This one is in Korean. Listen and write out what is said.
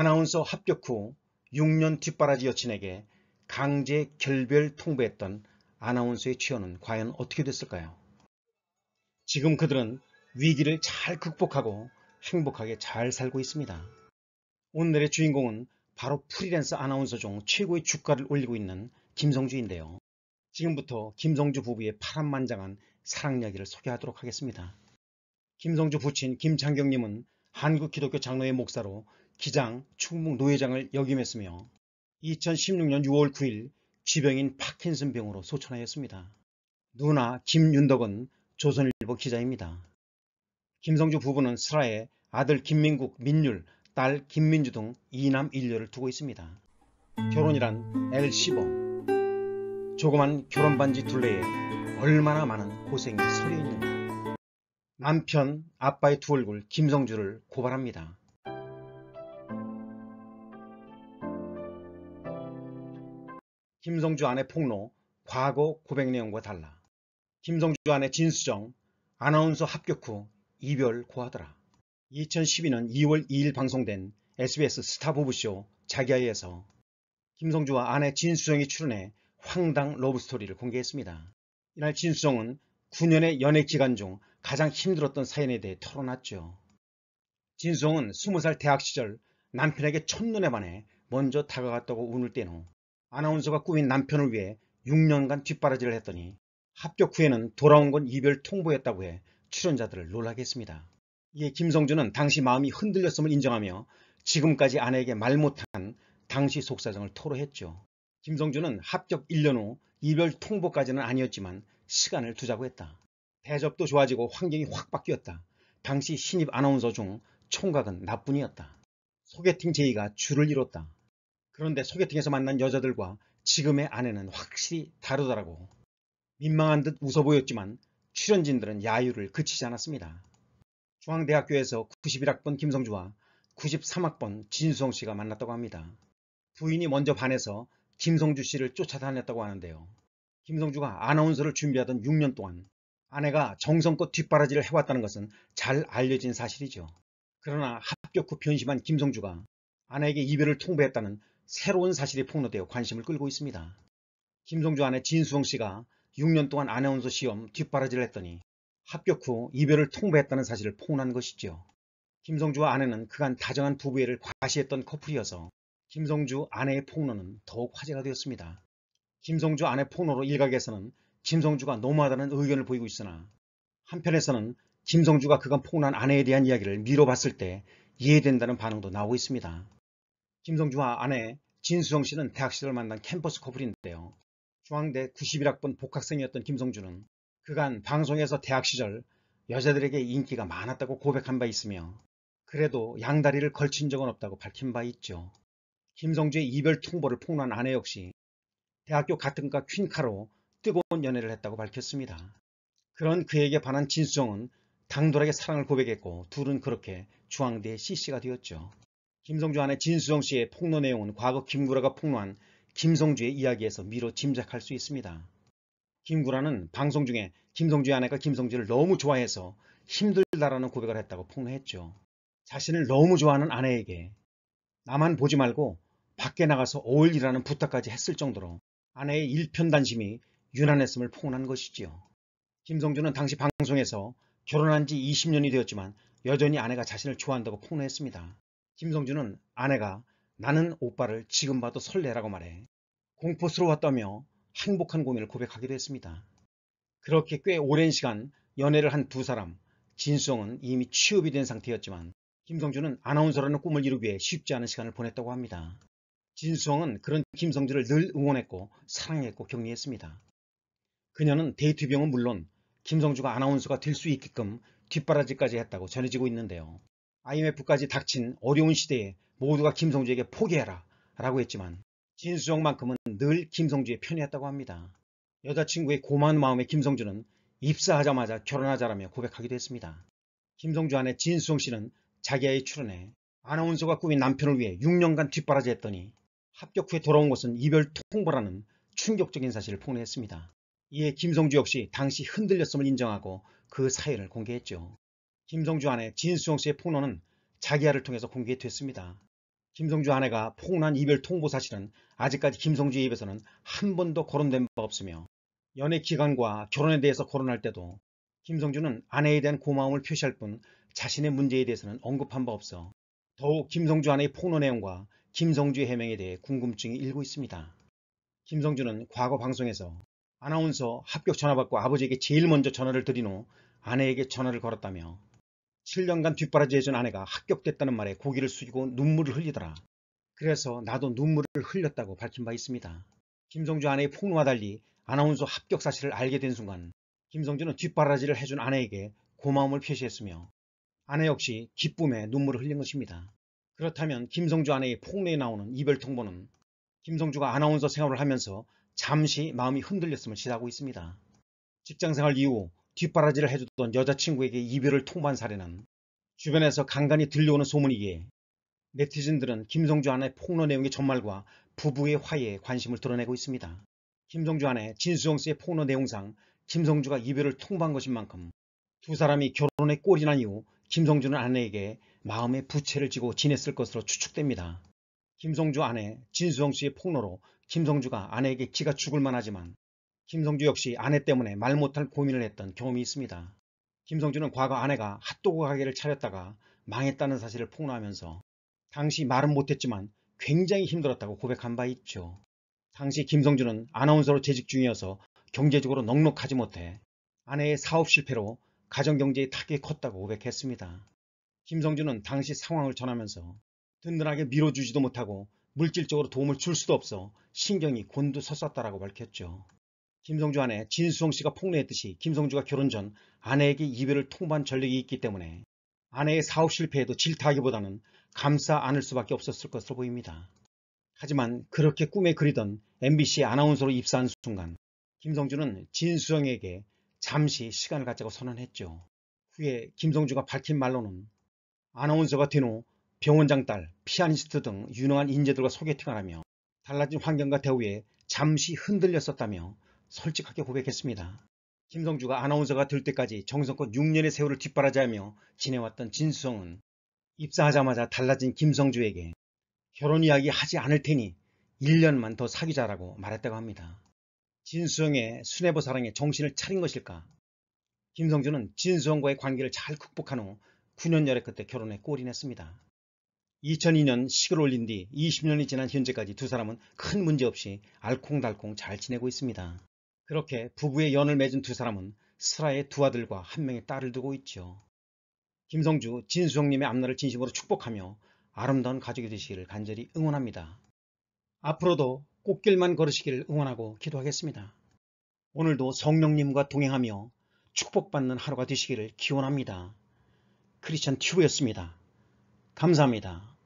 아나운서 합격 후 6년 뒷바라지 여친에게 강제 결별 통보했던 아나운서의 취업은 과연 어떻게 됐을까요? 지금 그들은 위기를 잘 극복하고 행복하게 잘 살고 있습니다. 오늘의 주인공은 바로 프리랜서 아나운서 중 최고의 주가를 올리고 있는 김성주인데요. 지금부터 김성주 부부의 파란만장한 사랑 이야기를 소개하도록 하겠습니다. 김성주 부친 김창경님은 한국 기독교 장로의 목사로 기장, 충북 노회장을 역임했으며 2016년 6월 9일 지병인 파킨슨 병으로 소천하였습니다. 누나 김윤덕은 조선일보 기자입니다. 김성주 부부는 슬하에 아들 김민국, 민율, 딸 김민주 등 이남 일녀를 두고 있습니다. 결혼이란 L15 조그만 결혼반지 둘레에 얼마나 많은 고생이 서려 있는가 남편 아빠의 두 얼굴 김성주를 고발합니다. 김성주 아내 폭로, 과거 고백 내용과 달라. 김성주 아내 진수정, 아나운서 합격 후 이별 고하더라. 2012년 2월 2일 방송된 SBS 스타부부쇼 자기아이에서 김성주와 아내 진수정이 출연해 황당 러브스토리를 공개했습니다. 이날 진수정은 9년의 연애 기간 중 가장 힘들었던 사연에 대해 털어놨죠. 진수정은 20살 대학 시절 남편에게 첫눈에 반해 먼저 다가갔다고 운을 뗀후 아나운서가 꾸민 남편을 위해 6년간 뒷바라지를 했더니 합격 후에는 돌아온 건 이별 통보였다고 해 출연자들을 놀라게 했습니다. 이에 김성준은 당시 마음이 흔들렸음을 인정하며 지금까지 아내에게 말 못한 당시 속사정을 토로했죠. 김성준은 합격 1년 후 이별 통보까지는 아니었지만 시간을 두자고 했다. 대접도 좋아지고 환경이 확 바뀌었다. 당시 신입 아나운서 중 총각은 나뿐이었다. 소개팅 제의가 줄을 이뤘다. 그런데 소개팅에서 만난 여자들과 지금의 아내는 확실히 다르더라고. 민망한 듯 웃어 보였지만 출연진들은 야유를 그치지 않았습니다. 중앙대학교에서 91학번 김성주와 93학번 진수성 씨가 만났다고 합니다. 부인이 먼저 반해서 김성주 씨를 쫓아다녔다고 하는데요. 김성주가 아나운서를 준비하던 6년 동안 아내가 정성껏 뒷바라지를 해왔다는 것은 잘 알려진 사실이죠. 그러나 합격 후 변심한 김성주가 아내에게 이별을 통보했다는 새로운 사실이 폭로되어 관심을 끌고 있습니다. 김성주 아내 진수영 씨가 6년 동안 아내운소 시험 뒷바라지를 했더니 합격 후 이별을 통보했다는 사실을 폭로한 것이지요. 김성주와 아내는 그간 다정한 부부애를 과시했던 커플이어서 김성주 아내의 폭로는 더욱 화제가 되었습니다. 김성주 아내 폭로로 일각에서는 김성주가 너무하다는 의견을 보이고 있으나 한편에서는 김성주가 그간 폭로한 아내에 대한 이야기를 미뤄봤을 때 이해된다는 반응도 나오고 있습니다. 김성주와 아내 진수정 씨는 대학 시절 만난 캠퍼스 커플인데요. 중앙대 91학번 복학생이었던 김성주는 그간 방송에서 대학 시절 여자들에게 인기가 많았다고 고백한 바 있으며 그래도 양다리를 걸친 적은 없다고 밝힌 바 있죠. 김성주의 이별 통보를 폭로한 아내 역시 대학교 같은 과 퀸카로 뜨거운 연애를 했다고 밝혔습니다. 그런 그에게 반한 진수정은 당돌하게 사랑을 고백했고 둘은 그렇게 중앙대의 CC가 되었죠. 김성주 안에 진수정 씨의 폭로내용은 과거 김구라가 폭로한 김성주의 이야기에서 미로 짐작할 수 있습니다. 김구라는 방송 중에 김성주의 아내가 김성주를 너무 좋아해서 힘들다라는 고백을 했다고 폭로했죠. 자신을 너무 좋아하는 아내에게 나만 보지 말고 밖에 나가서 어울리라는 부탁까지 했을 정도로 아내의 일편단심이 유난했음을 폭로한 것이지요. 김성주는 당시 방송에서 결혼한 지 20년이 되었지만 여전히 아내가 자신을 좋아한다고 폭로했습니다. 김성준은 아내가 나는 오빠를 지금 봐도 설레라고 말해 공포스러웠다며 행복한 고민을 고백하기도 했습니다. 그렇게 꽤 오랜 시간 연애를 한 두 사람 진수영은 이미 취업이 된 상태였지만 김성준은 아나운서라는 꿈을 이루기 위해 쉽지 않은 시간을 보냈다고 합니다. 진수영은 그런 김성준을 늘 응원했고 사랑했고 격려했습니다. 그녀는 데이트 병은 물론 김성주가 아나운서가 될 수 있게끔 뒷바라지까지 했다고 전해지고 있는데요. IMF까지 닥친 어려운 시대에 모두가 김성주에게 포기해라 라고 했지만 진수정만큼은 늘 김성주의 편이었다고 합니다. 여자친구의 고마운 마음에 김성주는 입사하자마자 결혼하자라며 고백하기도 했습니다. 김성주 아내 진수정 씨는 자기아이 출연해 아나운서가 꾸민 남편을 위해 6년간 뒷바라지했더니 합격 후에 돌아온 것은 이별 통보라는 충격적인 사실을 폭로했습니다. 이에 김성주 역시 당시 흔들렸음을 인정하고 그 사연을 공개했죠. 김성주 아내 진수영 씨의 폭로는 자기야를 통해서 공개됐습니다. 김성주 아내가 폭로한 이별 통보 사실은 아직까지 김성주의 입에서는 한 번도 거론된 바 없으며 연애 기간과 결혼에 대해서 거론할 때도 김성주는 아내에 대한 고마움을 표시할 뿐 자신의 문제에 대해서는 언급한 바 없어 더욱 김성주 아내의 폭로 내용과 김성주의 해명에 대해 궁금증이 일고 있습니다. 김성주는 과거 방송에서 아나운서 합격 전화받고 아버지에게 제일 먼저 전화를 드린 후 아내에게 전화를 걸었다며 7년간 뒷바라지해준 아내가 합격됐다는 말에 고기를 숙이고 눈물을 흘리더라. 그래서 나도 눈물을 흘렸다고 밝힌 바 있습니다. 김성주 아내의 폭로와 달리 아나운서 합격 사실을 알게 된 순간 김성주는 뒷바라지를 해준 아내에게 고마움을 표시했으며 아내 역시 기쁨에 눈물을 흘린 것입니다. 그렇다면 김성주 아내의 폭로에 나오는 이별 통보는 김성주가 아나운서 생활을 하면서 잠시 마음이 흔들렸음을 지사하고 있습니다. 직장생활 이후 뒷바라지를 해주던 여자친구에게 이별을 통보한 사례는 주변에서 간간히 들려오는 소문이기에 네티즌들은 김성주 아내 폭로 내용의 전말과 부부의 화해에 관심을 드러내고 있습니다. 김성주 아내 진수영 씨의 폭로 내용상 김성주가 이별을 통보한 것인 만큼 두 사람이 결혼에 꼴이 난 이후 김성주는 아내에게 마음의 부채를 지고 지냈을 것으로 추측됩니다. 김성주 아내 진수영 씨의 폭로로 김성주가 아내에게 기가 죽을 만하지만 김성주 역시 아내 때문에 말 못할 고민을 했던 경험이 있습니다. 김성주는 과거 아내가 핫도그 가게를 차렸다가 망했다는 사실을 폭로하면서 당시 말은 못했지만 굉장히 힘들었다고 고백한 바 있죠. 당시 김성주는 아나운서로 재직 중이어서 경제적으로 넉넉하지 못해 아내의 사업 실패로 가정경제의 타격이 컸다고 고백했습니다. 김성주는 당시 상황을 전하면서 든든하게 밀어주지도 못하고 물질적으로 도움을 줄 수도 없어 신경이 곤두섰었다라고 밝혔죠. 김성주 아내 진수성 씨가 폭로했듯이 김성주가 결혼 전 아내에게 이별을 통보한 전력이 있기 때문에 아내의 사업 실패에도 질타하기보다는 감싸 안을 수밖에 없었을 것으로 보입니다. 하지만 그렇게 꿈에 그리던 MBC 아나운서로 입사한 순간 김성주는 진수성에게 잠시 시간을 갖자고 선언했죠. 후에 김성주가 밝힌 말로는 아나운서가 된 후 병원장 딸, 피아니스트 등 유능한 인재들과 소개팅을 하며 달라진 환경과 대우에 잠시 흔들렸었다며 솔직하게 고백했습니다. 김성주가 아나운서가 될 때까지 정성껏 6년의 세월을 뒷바라지하며 지내왔던 진수성은 입사하자마자 달라진 김성주에게 결혼 이야기 하지 않을 테니 1년만 더 사귀자라고 말했다고 합니다. 진수성의 순애보 사랑에 정신을 차린 것일까? 김성주는 진수성과의 관계를 잘 극복한 후 9년 열애 끝에 결혼에 꼬리냈습니다. 2002년 식을 올린 뒤 20년이 지난 현재까지 두 사람은 큰 문제 없이 알콩달콩 잘 지내고 있습니다. 그렇게 부부의 연을 맺은 두 사람은 슬하의 두 아들과 한 명의 딸을 두고 있죠. 김성주, 진수영님의 앞날을 진심으로 축복하며 아름다운 가족이 되시기를 간절히 응원합니다. 앞으로도 꽃길만 걸으시기를 응원하고 기도하겠습니다. 오늘도 성령님과 동행하며 축복받는 하루가 되시기를 기원합니다. 크리스천 튜브였습니다. 감사합니다.